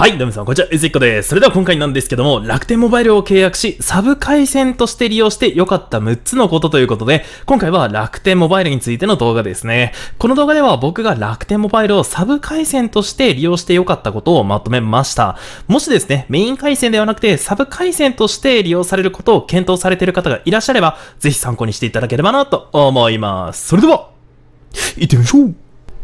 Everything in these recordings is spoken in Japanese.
はい、どうもさん、こんにちは、ゆずいこです。それでは今回なんですけども、楽天モバイルを契約し、サブ回線として利用して良かった6つのことということで、今回は楽天モバイルについての動画ですね。この動画では僕が楽天モバイルをサブ回線として利用して良かったことをまとめました。もしですね、メイン回線ではなくて、サブ回線として利用されることを検討されている方がいらっしゃれば、ぜひ参考にしていただければなと思います。それでは、行ってみましょう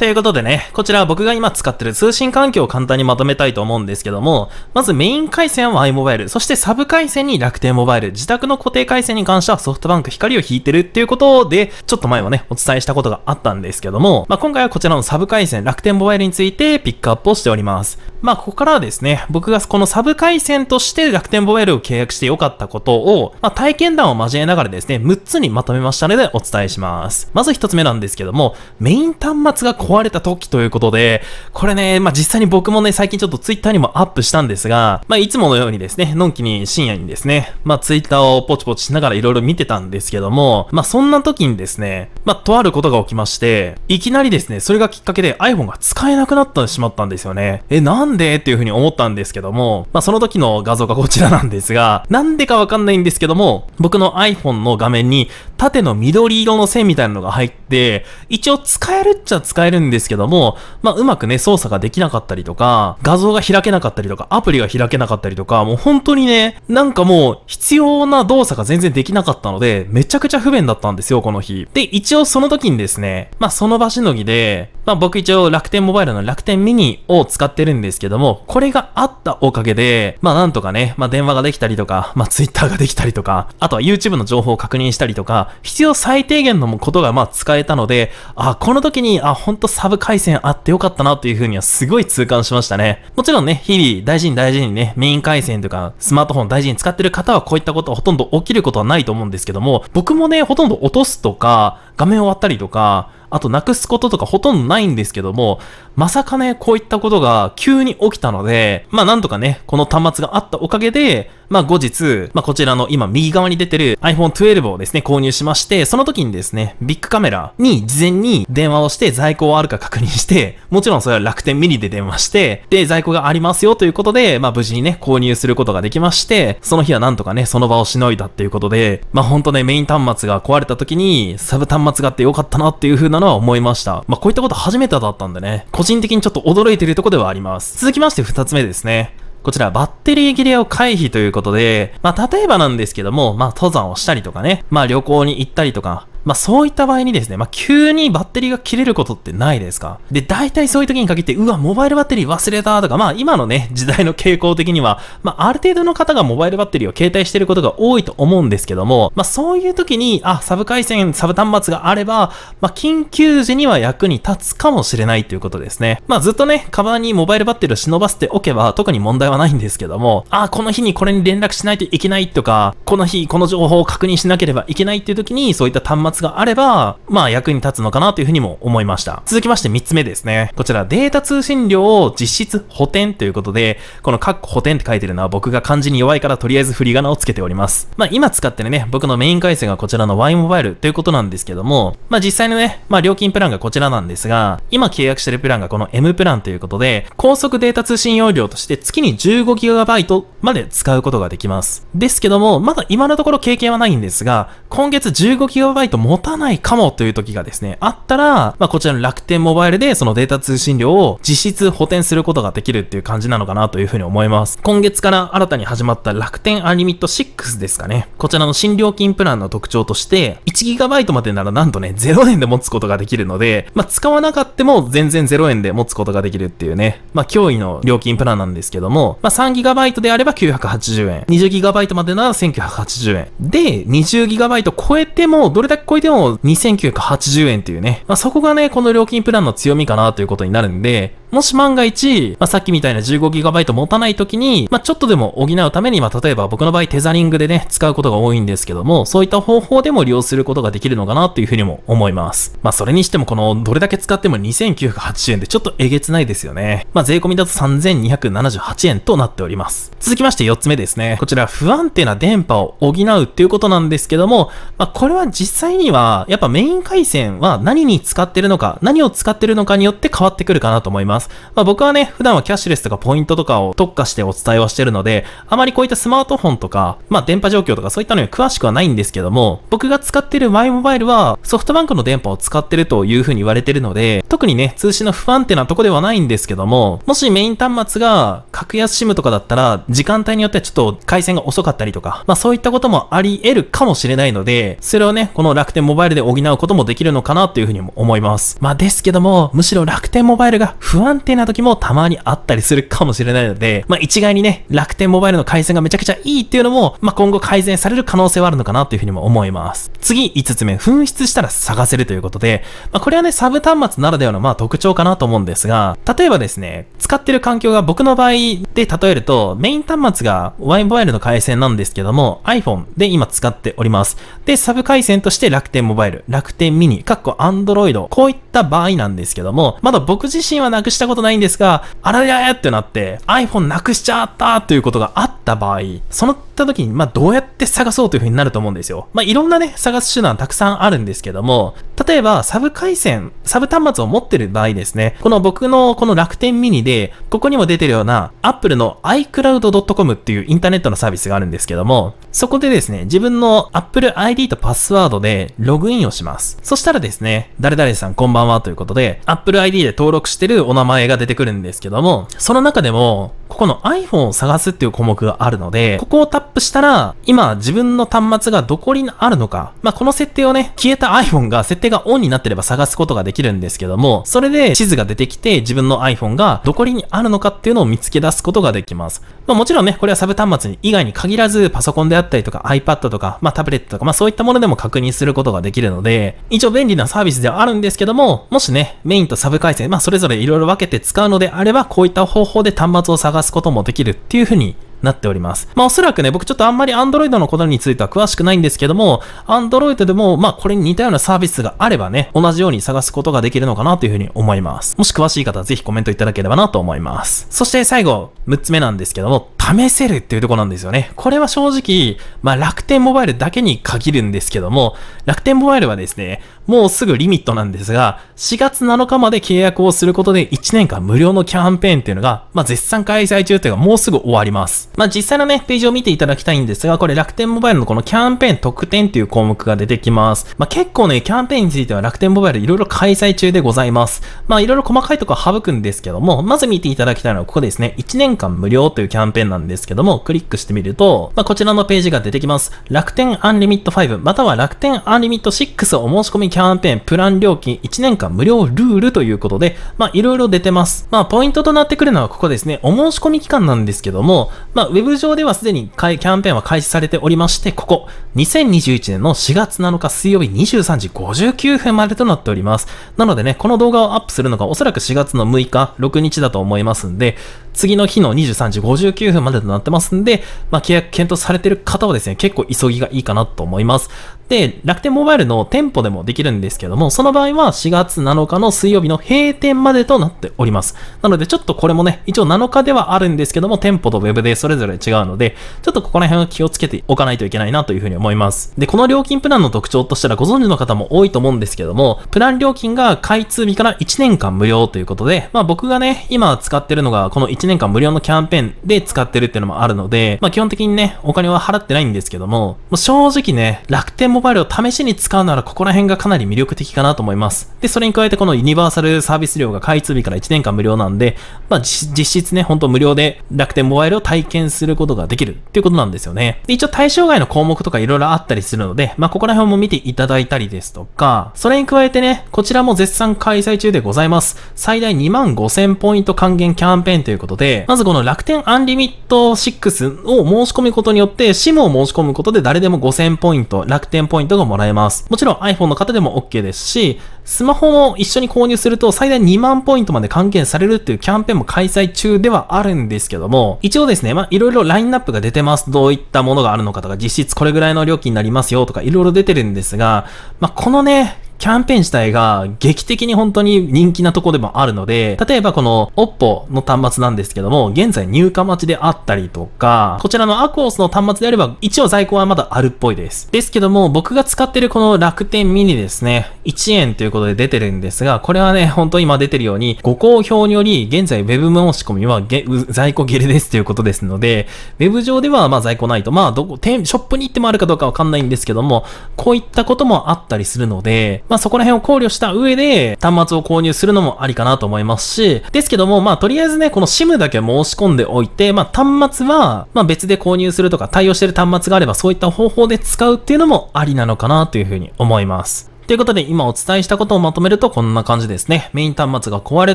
ということでね、こちら僕が今使ってる通信環境を簡単にまとめたいと思うんですけども、まずメイン回線は iMobile、そしてサブ回線に楽天モバイル、自宅の固定回線に関してはソフトバンク光を引いてるっていうことで、ちょっと前はね、お伝えしたことがあったんですけども、まあ、今回はこちらのサブ回線、楽天モバイルについてピックアップをしております。まあ、ここからはですね、僕がこのサブ回線として楽天モバイルを契約して良かったことを、まあ、体験談を交えながらですね、6つにまとめましたのでお伝えします。まず1つ目なんですけども、メイン端末が壊れた時ということで、これね、まあ、実際に僕もね、最近ちょっとツイッターにもアップしたんですが、まあ、いつものようにですね、のんきに深夜にですね、まあ、ツイッターをポチポチしながら色々見てたんですけども、まあ、そんな時にですね、まあ、とあることが起きまして、いきなりですね、それがきっかけで iPhone が使えなくなってしまったんですよね。え、なんでっていう風に思ったんですけども、まあ、その時の画像がこちらなんですが、なんでかわかんないんですけども、僕の iPhone の画面に縦の緑色の線みたいなのが入って、一応使えるっちゃ使えるんですけども、まあ、うまくね、操作ができなかったりとか、画像が開けなかったりとか、アプリが開けなかったりとか、もう本当にね、なんかもう必要な動作が全然できなかったので、めちゃくちゃ不便だったんですよ、この日。で、一応その時にですね、まあ、その場しのぎで、まあ僕一応楽天モバイルの楽天ミニを使ってるんですけども、これがあったおかげで、まあなんとかね、まあ電話ができたりとか、まあ Twitter ができたりとか、あとは YouTube の情報を確認したりとか、必要最低限のことがまあ使えたので、あ、この時に、あ、ほんとサブ回線あってよかったなというふうにはすごい痛感しましたね。もちろんね、日々大事に大事にね、メイン回線とかスマートフォン大事に使ってる方はこういったことはほとんど起きることはないと思うんですけども、僕もね、ほとんど落とすとか、画面終わったりとか、あとなくすこととかほとんどないんですけども、まさかね、こういったことが急に起きたので、まあなんとかね、この端末があったおかげで、まあ後日、まあこちらの今右側に出てる iPhone 12をですね、購入しまして、その時にですね、ビッグカメラに事前に電話をして在庫はあるか確認して、もちろんそれは楽天ミニで電話して、で、在庫がありますよということで、まあ無事にね、購入することができまして、その日はなんとかね、その場をしのいだっていうことで、まあほんとね、メイン端末が壊れた時に、サブ端末末があってよかったなっていう風なのは思いました。まあ、こういったこと初めてだったんでね、個人的にちょっと驚いてるとこではあります。続きまして2つ目ですね。こちら、バッテリー切れを回避ということで、まあ、例えばなんですけども、まあ、登山をしたりとかね、まあ、旅行に行ったりとか、まあそういった場合にですね、まあ急にバッテリーが切れることってないですかで、大体そういう時に限って、うわ、モバイルバッテリー忘れたとか、まあ今のね、時代の傾向的には、まあある程度の方がモバイルバッテリーを携帯してることが多いと思うんですけども、まあそういう時に、あ、サブ回線、サブ端末があれば、まあ緊急時には役に立つかもしれないということですね。まあずっとね、カバンにモバイルバッテリーを忍ばせておけば特に問題はないんですけども、あ、この日にこれに連絡しないといけないとか、この日この情報を確認しなければいけないっていう時に、そういった端末末があれば、まあ役に立つのかなというふうにも思いました。続きまして3つ目ですね。こちらデータ通信量を実質補填ということで、このカッコ補填って書いてるのは僕が漢字に弱いからとりあえず振り仮名をつけております。まあ今使ってるね、僕のメイン回線がこちらの Y モバイルということなんですけども、まあ実際のね、まあ料金プランがこちらなんですが、今契約してるプランがこの M プランということで、高速データ通信容量として月に 15GB まで使うことができます。ですけども、まだ今のところ経験はないんですが、今月 15GB 持たないかもという時がですね、あったら、まあ、こちらの楽天モバイルでそのデータ通信量を実質補填することができるっていう感じなのかなというふうに思います。今月から新たに始まった楽天アンリミット6ですかね。こちらの新料金プランの特徴として、1GB までならなんとね、0円で持つことができるので、まあ、使わなかったも全然0円で持つことができるっていうね、まあ、脅威の料金プランなんですけども、まあ、3GB であればば980円。20GB までなら1980円。で、20GB 超えても、どれだけ超えても2980円っていうね。まあ、そこがね、この料金プランの強みかなということになるんで、もし万が一、まあ、さっきみたいな 15GB 持たない時に、まあ、ちょっとでも補うために、まあ、例えば僕の場合テザリングでね、使うことが多いんですけども、そういった方法でも利用することができるのかなというふうにも思います。まあ、それにしてもこの、どれだけ使っても2980円でちょっとえげつないですよね。まあ、税込みだと3278円となっております。続きまして4つ目ですね。こちら、不安定な電波を補うっていうことなんですけども、まあ、これは実際には、やっぱメイン回線は何に使ってるのか、何を使ってるのかによって変わってくるかなと思います。ます。まあ、僕はね、普段はキャッシュレスとかポイントとかを特化してお伝えはしてるので、あまりこういったスマートフォンとか、まあ、電波状況とかそういったのに詳しくはないんですけども、僕が使ってるマイモバイルはソフトバンクの電波を使ってるという風に言われてるので、特にね、通信の不安定なとこではないんですけども、もしメイン端末が格安 SIM とかだったら、時間帯によってはちょっと回線が遅かったりとか、まあそういったこともあり得るかもしれないので、それをね、この楽天モバイルで補うこともできるのかなという風にも思います。まあですけども、むしろ楽天モバイルが不安安定な時もたまにあったりするかもしれないので、まあ、一概にね、楽天モバイルの回線がめちゃくちゃいいっていうのも、まあ、今後改善される可能性はあるのかなというふうにも思います。次、5つ目、紛失したら探せるということで、まあ、これはね、サブ端末ならではのまあ特徴かなと思うんですが、例えばですね、使ってる環境が僕の場合で例えると、メイン端末がワインモバイルの回線なんですけども、iPhone で今使っております。で、サブ回線として楽天モバイル、楽天ミニ、かっこ Android、こういった場合なんですけども、まだ僕自身はなくししたことないんですが、あらやーってなって iPhone なくしちゃったということがあった場合、そのった時に、まあ、どうやって探そうという風になると思うんですよ。まあ、いろんなね、探す手段たくさんあるんですけども、例えば、サブ回線、サブ端末を持ってる場合ですね、この僕のこの楽天ミニで、ここにも出てるような、Apple の iCloud.com っていうインターネットのサービスがあるんですけども、そこでですね、自分の Apple ID とパスワードでログインをします。そしたらですね、誰々さんこんばんはということで、Apple ID で登録してるお名前前が出てくるんですけども、その中でも、ここの iPhone を探すっていう項目があるので、ここをタップしたら、今自分の端末がどこにあるのか、まあ、この設定をね、消えた iPhone が設定がオンになってれば探すことができるんですけども、それで地図が出てきて自分の iPhone がどこにあるのかっていうのを見つけ出すことができます。まあ、もちろんね、これはサブ端末に以外に限らず、パソコンであったりとか iPad とか、まあ、タブレットとか、まあ、そういったものでも確認することができるので、一応便利なサービスではあるんですけども、もしね、メインとサブ回線、まあ、それぞれ色々分けて使うのであれば、こういった方法で端末を探す探すこともできるっていう風になっております。まあおそらくね、僕ちょっとあんまり Android のことについては詳しくないんですけども、Android でも、まあこれに似たようなサービスがあればね、同じように探すことができるのかなというふうに思います。もし詳しい方はぜひコメントいただければなと思います。そして最後、6つ目なんですけども、試せるっていうとこなんですよね。これは正直、まあ楽天モバイルだけに限るんですけども、楽天モバイルはですね、もうすぐリミットなんですが、4月7日まで契約をすることで1年間無料のキャンペーンっていうのが、まあ、絶賛開催中というかもうすぐ終わります。まあ、実際のね、ページを見ていただきたいんですが、これ楽天モバイルのこのキャンペーン特典っていう項目が出てきます。まあ、結構ね、キャンペーンについては楽天モバイルいろいろ開催中でございます。まあ、いろいろ細かいとこ省くんですけども、まず見ていただきたいのはここですね、1年間無料というキャンペーンなんですけども、クリックしてみると、まあ、こちらのページが出てきます。楽天アンリミット5、または楽天アンリミット6をお申し込みキャンペーン、プラン料金1年間無料ルールということで、まあいろいろ出てます。まあポイントとなってくるのはここですね、お申し込み期間なんですけども、まあウェブ上ではすでにキャンペーンは開始されておりまして、ここ、2021年の4月7日水曜日23時59分までとなっております。なのでね、この動画をアップするのがおそらく4月の6日、6日だと思いますんで、次の日の23時59分までとなってますんで、まあ、契約検討されてる方はですね、結構急ぎがいいかなと思います。で、楽天モバイルの店舗でもできるんですけども、その場合は4月7日の水曜日の閉店までとなっております。なのでちょっとこれもね、一応7日ではあるんですけども、店舗と web でそれぞれ違うので、ちょっとここら辺は気をつけておかないといけないなというふうに思います。で、この料金プランの特徴としたらご存知の方も多いと思うんですけども、プラン料金が開通日から1年間無料ということで、まあ僕がね、今使ってるのがこの1年年間無料のキャンペーンで使ってるっていうのもあるので、まあ、基本的にね、お金は払ってないんですけども、もう正直ね、楽天モバイルを試しに使うならここら辺がかなり魅力的かなと思います。で、それに加えてこのユニバーサルサービス料が開通日から1年間無料なんで、まあ、実質ね、ほんと無料で楽天モバイルを体験することができるっていうことなんですよね。で、一応対象外の項目とか色々あったりするので、まあ、ここら辺も見ていただいたりですとか、それに加えてね、こちらも絶賛開催中でございます。最大2万5000ポイント還元キャンペーンということことで、まずこの楽天アンリミット6を申し込むことによって、SIM を申し込むことで誰でも5000ポイント、楽天ポイントがもらえます。もちろん iPhone の方でも OK ですし、スマホも一緒に購入すると最大2万ポイントまで還元されるっていうキャンペーンも開催中ではあるんですけども、一応ですね、まあいろいろラインナップが出てます。どういったものがあるのかとか、実質これぐらいの料金になりますよとかいろいろ出てるんですが、まあこのね、キャンペーン自体が劇的に本当に人気なとこでもあるので、例えばこの Oppo の端末なんですけども、現在入荷待ちであったりとか、こちらの a u o s の端末であれば、一応在庫はまだあるっぽいです。ですけども、僕が使ってるこの楽天ミニですね、1円ということで出てるんですが、これはね、本当今出てるように、ご好評により、現在 Web 申し込みは在庫切れですということですので、Web 上ではまあ在庫ないと、まあどこ、ショップに行ってもあるかどうかわかんないんですけども、こういったこともあったりするので、まあ、そこら辺を考慮した上で、端末を購入するのもありかなと思いますし、ですけども、まあ、とりあえずね、この SIM だけ申し込んでおいて、まあ、端末は、まあ、別で購入するとか、対応してる端末があれば、そういった方法で使うっていうのもありなのかなというふうに思います。ということで、今お伝えしたことをまとめるとこんな感じですね。メイン端末が壊れ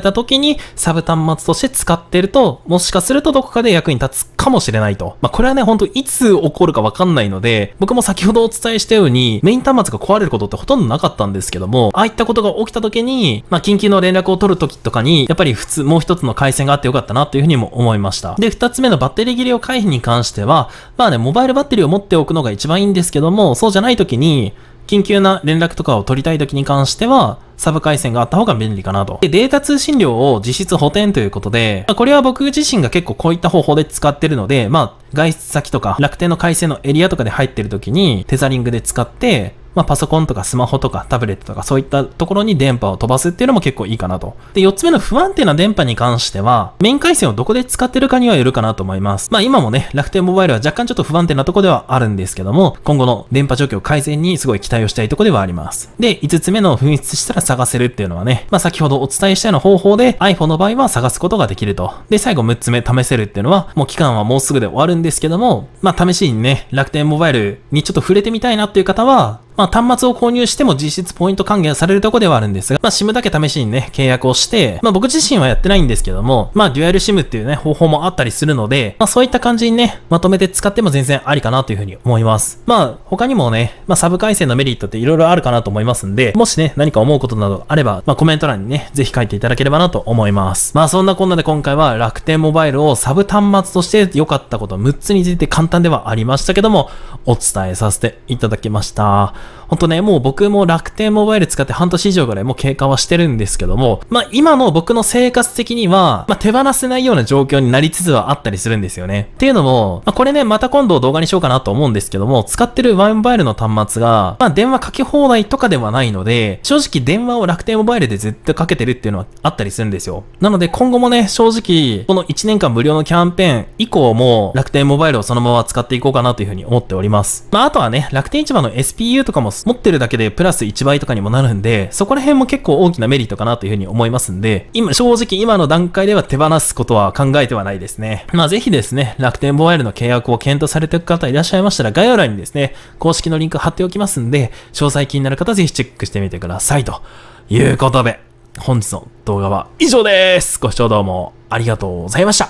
た時にサブ端末として使ってると、もしかするとどこかで役に立つかもしれないと。まあ、これはね、ほんといつ起こるかわかんないので、僕も先ほどお伝えしたように、メイン端末が壊れることってほとんどなかったんですけども、ああいったことが起きた時に、まあ、緊急の連絡を取る時とかに、やっぱり普通、もう一つの回線があってよかったなというふうにも思いました。で、二つ目のバッテリー切れを回避に関しては、まあね、モバイルバッテリーを持っておくのが一番いいんですけども、そうじゃない時に、緊急な連絡とかを取りたい時に関しては、サブ回線があった方が便利かなと。で、データ通信量を実質補填ということで、まあ、これは僕自身が結構こういった方法で使ってるので、まあ、外出先とか楽天の回線のエリアとかで入ってる時にテザリングで使って、まあ、パソコンとかスマホとかタブレットとかそういったところに電波を飛ばすっていうのも結構いいかなと。で、4つ目の不安定な電波に関しては、メイン回線をどこで使ってるかにはよるかなと思います。まあ、今もね、楽天モバイルは若干ちょっと不安定なとこではあるんですけども、今後の電波状況改善にすごい期待をしたいとこではあります。で、5つ目の紛失したら探せるっていうのはね、まあ、先ほどお伝えしたような方法で iPhone の場合は探すことができると。で、最後6つ目試せるっていうのは、もう期間はもうすぐで終わるんですけども、まあ、試しにね、楽天モバイルにちょっと触れてみたいなっていう方は、まあ、端末を購入しても実質ポイント還元されるとこではあるんですが、まあ、SIM だけ試しにね、契約をして、まあ、僕自身はやってないんですけども、まあ、デュアル SIM っていうね、方法もあったりするので、まあ、そういった感じにね、まとめて使っても全然ありかなというふうに思います。まあ、他にもね、まあ、サブ回線のメリットって色々あるかなと思いますんで、もしね、何か思うことなどあれば、まあ、コメント欄にね、ぜひ書いていただければなと思います。まあ、そんなこんなで今回は楽天モバイルをサブ端末として良かったこと6つについて簡単ではありましたけども、お伝えさせていただきました。ほんとね、もう僕も楽天モバイル使って半年以上ぐらいもう経過はしてるんですけども、まあ今の僕の生活的には、まあ手放せないような状況になりつつはあったりするんですよね。っていうのも、まあこれね、また今度動画にしようかなと思うんですけども、使ってるワイモバイルの端末が、まあ電話かけ放題とかではないので、正直電話を楽天モバイルでずっとかけてるっていうのはあったりするんですよ。なので今後もね、正直、この1年間無料のキャンペーン以降も楽天モバイルをそのまま使っていこうかなというふうに思っております。まああとはね、楽天市場の SPU とかかも持ってるだけでプラス1倍とかにもなるんで、そこら辺も結構大きなメリットかなというふうに思いますんで、今、正直今の段階では手放すことは考えてはないですね。まあぜひですね、楽天モバイルの契約を検討されていく方いらっしゃいましたら、概要欄にですね、公式のリンク貼っておきますんで、詳細気になる方ぜひチェックしてみてください。ということで、本日の動画は以上です。ご視聴どうもありがとうございました。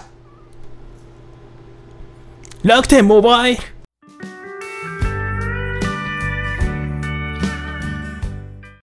楽天モバイル